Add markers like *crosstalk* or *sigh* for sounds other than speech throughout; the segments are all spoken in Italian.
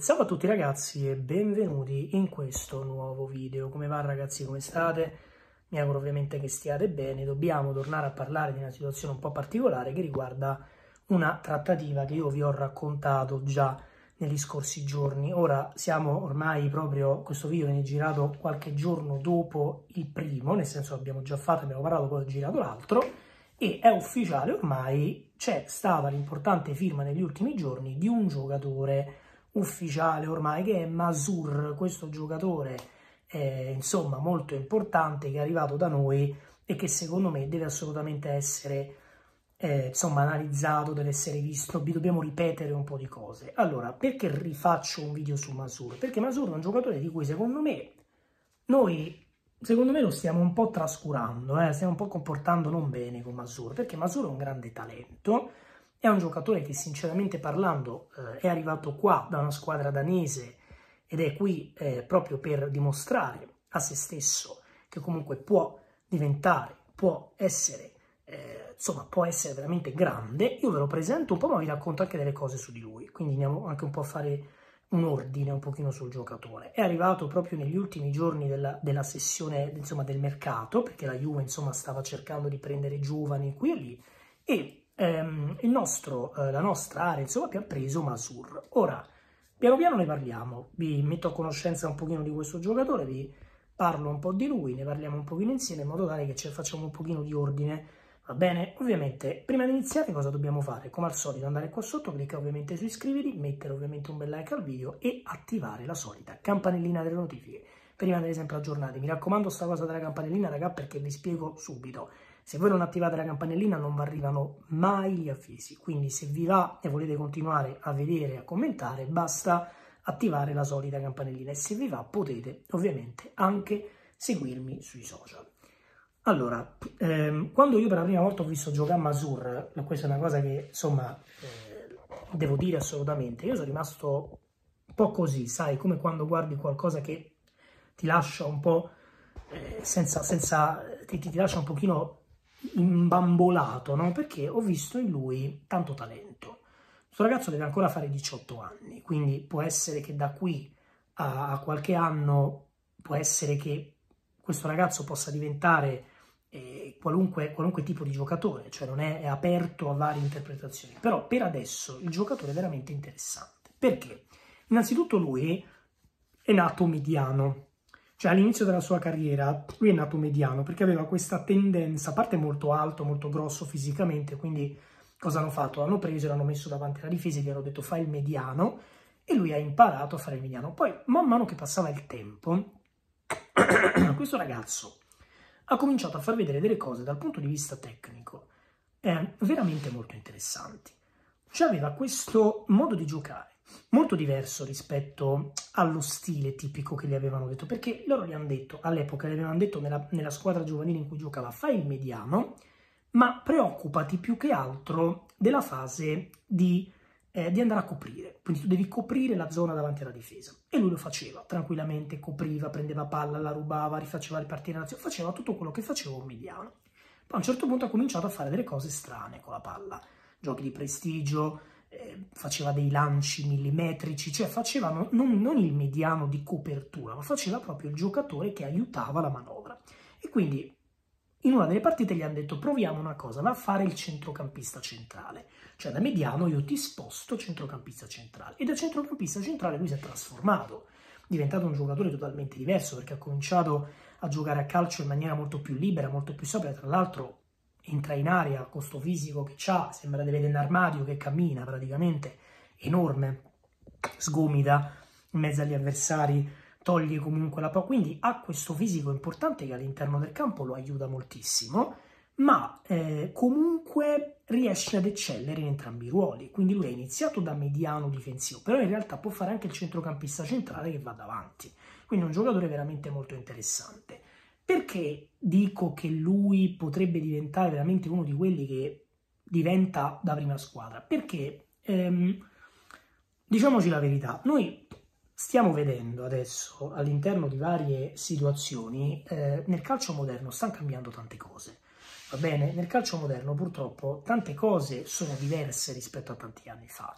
Ciao a tutti ragazzi e benvenuti in questo nuovo video. Come va ragazzi? Come state? Mi auguro ovviamente che stiate bene. Dobbiamo tornare a parlare di una situazione un po' particolare che riguarda una trattativa che io vi ho raccontato già negli scorsi giorni. Ora siamo ormai proprio, questo video viene girato qualche giorno dopo il primo, nel senso abbiamo già fatto, abbiamo parlato, poi ho girato l'altro e è ufficiale ormai, c'è stata l'importante firma negli ultimi giorni di un giocatore ufficiale ormai che è Masur, questo giocatore eh, insomma molto importante che è arrivato da noi e che secondo me deve assolutamente essere eh, insomma analizzato, deve essere visto, dobbiamo ripetere un po' di cose. Allora, perché rifaccio un video su Masur? Perché Masur è un giocatore di cui secondo me noi secondo me lo stiamo un po' trascurando, eh? stiamo un po' comportando non bene con Masur, perché Masur è un grande talento, è un giocatore che sinceramente parlando eh, è arrivato qua da una squadra danese ed è qui eh, proprio per dimostrare a se stesso che comunque può diventare, può essere, eh, insomma, può essere veramente grande. Io ve lo presento un po', ma vi racconto anche delle cose su di lui, quindi andiamo anche un po' a fare un ordine un pochino sul giocatore. È arrivato proprio negli ultimi giorni della, della sessione insomma, del mercato, perché la Juve insomma, stava cercando di prendere giovani qui e lì, e ehm, nostro, eh, la nostra area insomma che ha preso Masur. Ora, piano piano ne parliamo, vi metto a conoscenza un pochino di questo giocatore, vi parlo un po' di lui, ne parliamo un pochino insieme in modo tale che ci facciamo un pochino di ordine, va bene? Ovviamente, prima di iniziare cosa dobbiamo fare? Come al solito andare qua sotto, cliccare ovviamente su iscriviti, mettere ovviamente un bel like al video e attivare la solita campanellina delle notifiche per rimanere sempre aggiornati. Mi raccomando sta cosa della campanellina, raga, perché vi spiego subito. Se voi non attivate la campanellina non vi arrivano mai gli avvisi, quindi se vi va e volete continuare a vedere e a commentare basta attivare la solita campanellina e se vi va potete ovviamente anche seguirmi sui social. Allora, ehm, quando io per la prima volta ho visto giocare Masur, questa è una cosa che insomma eh, devo dire assolutamente, io sono rimasto un po' così, sai, come quando guardi qualcosa che ti lascia un po' eh, senza, senza ti, ti lascia un pochino imbambolato, no? Perché ho visto in lui tanto talento. Questo ragazzo deve ancora fare 18 anni, quindi può essere che da qui a, qualche anno può essere che questo ragazzo possa diventare eh, qualunque, qualunque, tipo di giocatore, cioè non è, è aperto a varie interpretazioni. Però per adesso il giocatore è veramente interessante. Perché? Innanzitutto lui è nato mediano, cioè all'inizio della sua carriera lui è nato mediano perché aveva questa tendenza, a parte molto alto, molto grosso fisicamente, quindi cosa hanno fatto? L'hanno preso, l'hanno messo davanti alla difesa e gli hanno detto fai il mediano e lui ha imparato a fare il mediano. Poi man mano che passava il tempo, *clears throat* questo ragazzo ha cominciato a far vedere delle cose dal punto di vista tecnico eh, veramente molto interessanti. Cioè aveva questo modo di giocare molto diverso rispetto allo stile tipico che gli avevano detto, perché loro gli hanno detto, all'epoca gli avevano detto nella, nella squadra giovanile in cui giocava, fai il mediano, ma preoccupati più che altro della fase di, eh, di, andare a coprire. Quindi tu devi coprire la zona davanti alla difesa. E lui lo faceva tranquillamente, copriva, prendeva palla, la rubava, rifaceva ripartire l'azione, faceva tutto quello che faceva un mediano. Poi a un certo punto ha cominciato a fare delle cose strane con la palla. Giochi di prestigio, eh, faceva dei lanci millimetrici, cioè faceva non, non, il mediano di copertura, ma faceva proprio il giocatore che aiutava la manovra. E quindi in una delle partite gli hanno detto proviamo una cosa, va a fare il centrocampista centrale, cioè da mediano io ti sposto centrocampista centrale e da centrocampista centrale lui si è trasformato, è diventato un giocatore totalmente diverso perché ha cominciato a giocare a calcio in maniera molto più libera, molto più sobria, tra l'altro entra in aria, costo fisico che ha, sembra di vedere un armadio che cammina praticamente, enorme, sgomita in mezzo agli avversari, toglie comunque la palla, quindi ha questo fisico importante che all'interno del campo lo aiuta moltissimo, ma eh, comunque riesce ad eccellere in entrambi i ruoli, quindi lui è iniziato da mediano difensivo, però in realtà può fare anche il centrocampista centrale che va davanti, quindi è un giocatore veramente molto interessante. Perché dico che lui potrebbe diventare veramente uno di quelli che diventa da prima squadra? Perché, ehm, diciamoci la verità, noi stiamo vedendo adesso all'interno di varie situazioni, eh, nel calcio moderno stanno cambiando tante cose. Va bene? Nel calcio moderno purtroppo tante cose sono diverse rispetto a tanti anni fa.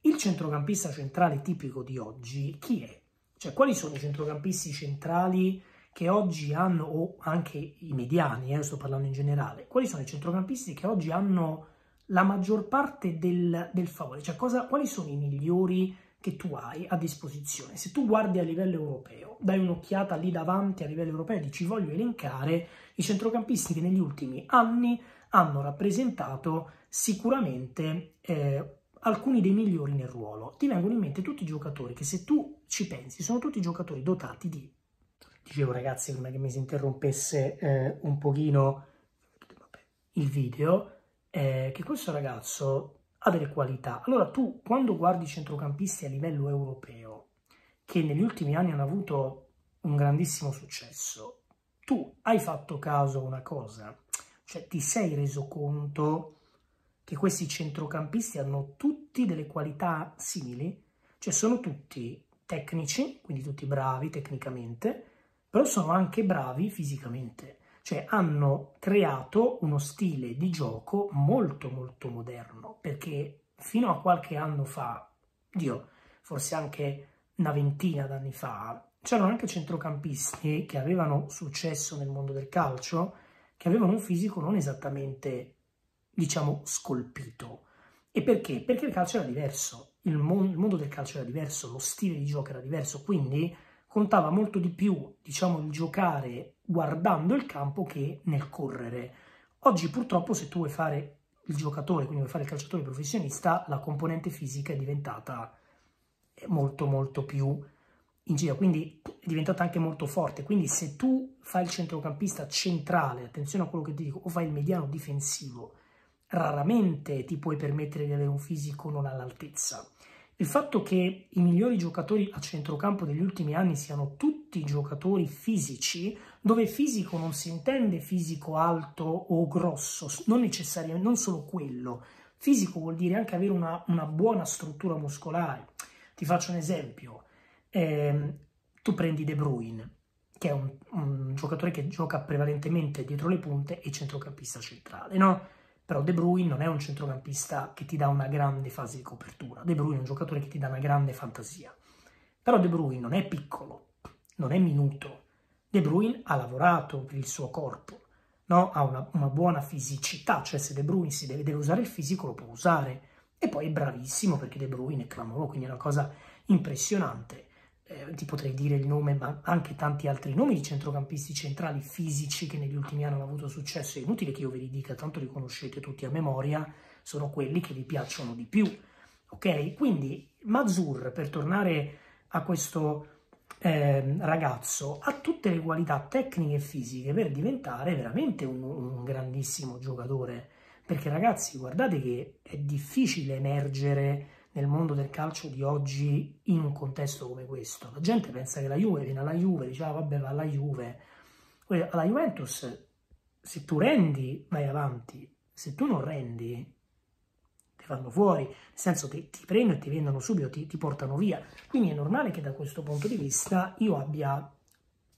Il centrocampista centrale tipico di oggi chi è? Cioè quali sono i centrocampisti centrali che oggi hanno, o anche i mediani, eh, sto parlando in generale, quali sono i centrocampisti che oggi hanno la maggior parte del, del favore? Cioè, cosa, quali sono i migliori che tu hai a disposizione? Se tu guardi a livello europeo, dai un'occhiata lì davanti a livello europeo, e dici voglio elencare i centrocampisti che negli ultimi anni hanno rappresentato sicuramente eh, alcuni dei migliori nel ruolo. Ti vengono in mente tutti i giocatori che se tu ci pensi sono tutti giocatori dotati di dicevo ragazzi come che mi si interrompesse eh, un pochino il video, eh, che questo ragazzo ha delle qualità. Allora tu quando guardi centrocampisti a livello europeo, che negli ultimi anni hanno avuto un grandissimo successo, tu hai fatto caso a una cosa, cioè ti sei reso conto che questi centrocampisti hanno tutti delle qualità simili, cioè sono tutti tecnici, quindi tutti bravi tecnicamente, però sono anche bravi fisicamente, cioè hanno creato uno stile di gioco molto molto moderno, perché fino a qualche anno fa, Dio, forse anche una ventina d'anni fa, c'erano anche centrocampisti che avevano successo nel mondo del calcio, che avevano un fisico non esattamente, diciamo, scolpito. E perché? Perché il calcio era diverso, il, mo- il mondo del calcio era diverso, lo stile di gioco era diverso, quindi contava molto di più, diciamo, il giocare guardando il campo che nel correre. Oggi purtroppo se tu vuoi fare il giocatore, quindi vuoi fare il calciatore professionista, la componente fisica è diventata eh, molto molto più in giro, quindi è diventata anche molto forte. Quindi se tu fai il centrocampista centrale, attenzione a quello che ti dico, o fai il mediano difensivo, raramente ti puoi permettere di avere un fisico non all'altezza. Il fatto che i migliori giocatori a centrocampo degli ultimi anni siano tutti giocatori fisici, dove fisico non si intende fisico alto o grosso, non necessariamente, non solo quello. Fisico vuol dire anche avere una, una buona struttura muscolare. Ti faccio un esempio. Eh, tu prendi De Bruyne, che è un, un, giocatore che gioca prevalentemente dietro le punte e centrocampista centrale, no? però De Bruyne non è un centrocampista che ti dà una grande fase di copertura, De Bruyne è un giocatore che ti dà una grande fantasia, però De Bruyne non è piccolo, non è minuto, De Bruyne ha lavorato per il suo corpo, no? ha una, una, buona fisicità, cioè se De Bruyne si deve, deve usare il fisico lo può usare, e poi è bravissimo perché De Bruyne è clamoroso, quindi è una cosa impressionante, eh, ti potrei dire il nome, ma anche tanti altri nomi di centrocampisti centrali fisici che negli ultimi anni hanno avuto successo, è inutile che io ve li dica, tanto li conoscete tutti a memoria, sono quelli che vi piacciono di più. Ok? Quindi Mazur, per tornare a questo eh, ragazzo, ha tutte le qualità tecniche e fisiche per diventare veramente un, un grandissimo giocatore. Perché ragazzi, guardate che è difficile emergere nel mondo del calcio di oggi in un contesto come questo. La gente pensa che la Juve viene alla Juve, diceva vabbè va alla Juve. Alla Juventus se tu rendi vai avanti, se tu non rendi ti fanno fuori, nel senso che ti prendono e ti vendono subito, ti, ti portano via. Quindi è normale che da questo punto di vista io abbia,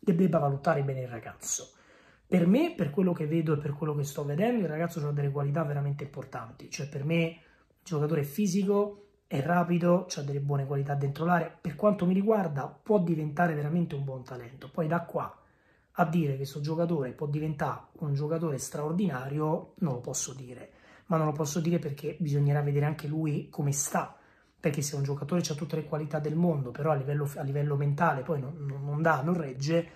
debba valutare bene il ragazzo. Per me, per quello che vedo e per quello che sto vedendo, il ragazzo ha delle qualità veramente importanti. Cioè per me, giocatore fisico, è rapido, ha delle buone qualità dentro l'area, per quanto mi riguarda può diventare veramente un buon talento. Poi da qua a dire che questo giocatore può diventare un giocatore straordinario non lo posso dire, ma non lo posso dire perché bisognerà vedere anche lui come sta, perché se un giocatore ha tutte le qualità del mondo, però a livello, a livello mentale poi non, non, dà, non regge,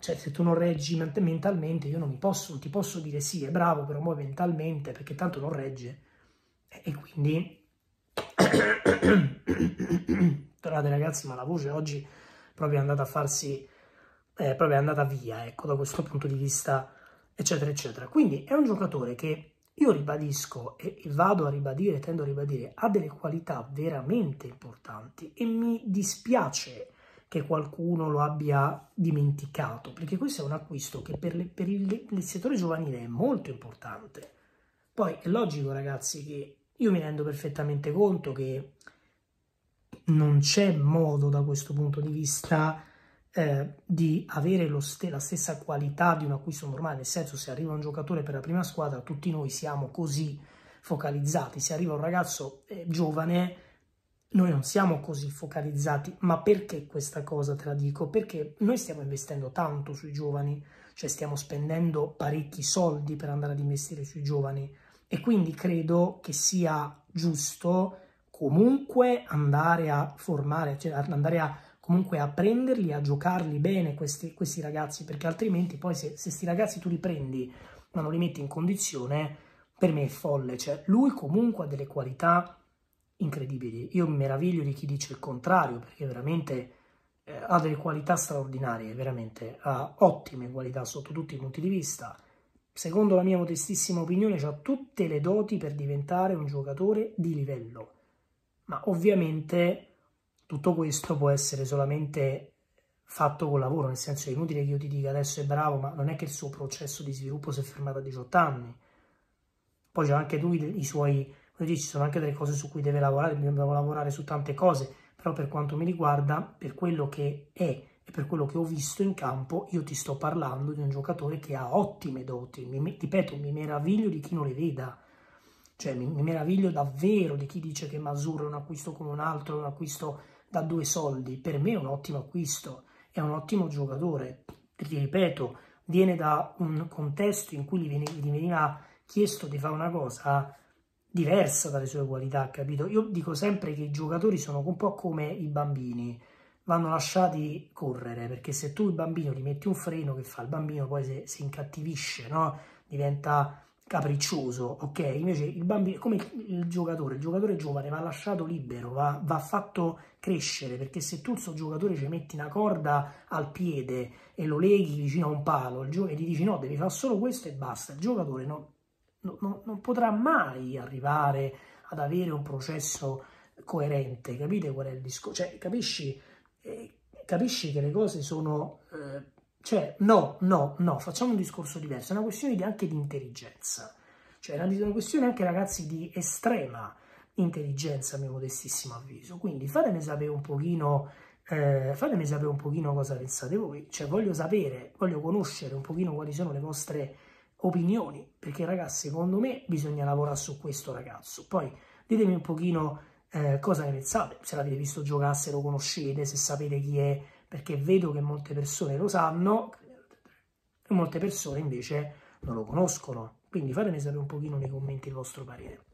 cioè se tu non reggi mentalmente io non, mi posso, non ti posso dire sì, è bravo, però poi mentalmente, perché tanto non regge, e quindi Scusate ragazzi, ma la voce oggi proprio è andata a farsi, eh, proprio è andata via, ecco, da questo punto di vista, eccetera, eccetera. Quindi è un giocatore che io ribadisco e, vado a ribadire, tendo a ribadire, ha delle qualità veramente importanti e mi dispiace che qualcuno lo abbia dimenticato, perché questo è un acquisto che per, le, per il, il settore giovanile è molto importante. Poi è logico, ragazzi, che io mi rendo perfettamente conto che non c'è modo da questo punto di vista eh, di avere st- la stessa qualità di un acquisto normale, nel senso se arriva un giocatore per la prima squadra tutti noi siamo così focalizzati, se arriva un ragazzo eh, giovane noi non siamo così focalizzati, ma perché questa cosa te la dico? Perché noi stiamo investendo tanto sui giovani, cioè stiamo spendendo parecchi soldi per andare ad investire sui giovani, e quindi credo che sia giusto comunque andare a formare, cioè andare a comunque a prenderli, a giocarli bene questi, questi ragazzi, perché altrimenti poi se questi ragazzi tu li prendi ma non li metti in condizione, per me è folle, cioè lui comunque ha delle qualità incredibili, io mi meraviglio di chi dice il contrario, perché veramente eh, ha delle qualità straordinarie, veramente ha ottime qualità sotto tutti i punti di vista, secondo la mia modestissima opinione, ha tutte le doti per diventare un giocatore di livello. Ma ovviamente tutto questo può essere solamente fatto col lavoro, nel senso è inutile che io ti dica adesso è bravo, ma non è che il suo processo di sviluppo si è fermato a 18 anni. Poi c'è anche lui i suoi, come quindi ci sono anche delle cose su cui deve lavorare, dobbiamo lavorare su tante cose, però per quanto mi riguarda, per quello che è e per quello che ho visto in campo io ti sto parlando di un giocatore che ha ottime doti, mi, ripeto mi meraviglio di chi non le veda, cioè mi, mi meraviglio davvero di chi dice che Masur è un acquisto come un altro, è un acquisto da due soldi, per me è un ottimo acquisto, è un ottimo giocatore, ti ripeto, viene da un contesto in cui gli veniva chiesto di fare una cosa diversa dalle sue qualità, capito? Io dico sempre che i giocatori sono un po' come i bambini, vanno lasciati correre, perché se tu il bambino gli metti un freno, che fa? Il bambino poi se, si incattivisce, no? diventa capriccioso, ok? Invece il bambino, come il giocatore, il giocatore giovane va lasciato libero, va, va fatto crescere, perché se tu il suo giocatore ci metti una corda al piede e lo leghi vicino a un palo e gli dici no, devi fare solo questo e basta, il giocatore non, non, non potrà mai arrivare ad avere un processo coerente, capite qual è il discorso? Cioè, capisci? capisci che le cose sono... Eh, cioè, no, no, no, facciamo un discorso diverso, è una questione di, anche di intelligenza, cioè è una, una questione anche, ragazzi, di estrema intelligenza, a mio modestissimo avviso. Quindi fatemi sapere un pochino, eh, fatemi sapere un pochino cosa pensate voi, cioè voglio sapere, voglio conoscere un pochino quali sono le vostre opinioni, perché ragazzi, secondo me bisogna lavorare su questo ragazzo. Poi ditemi un pochino eh, cosa ne pensate, se l'avete visto giocare, se lo conoscete, se sapete chi è, perché vedo che molte persone lo sanno e molte persone invece non lo conoscono. Quindi fatemi sapere un pochino nei commenti il vostro parere.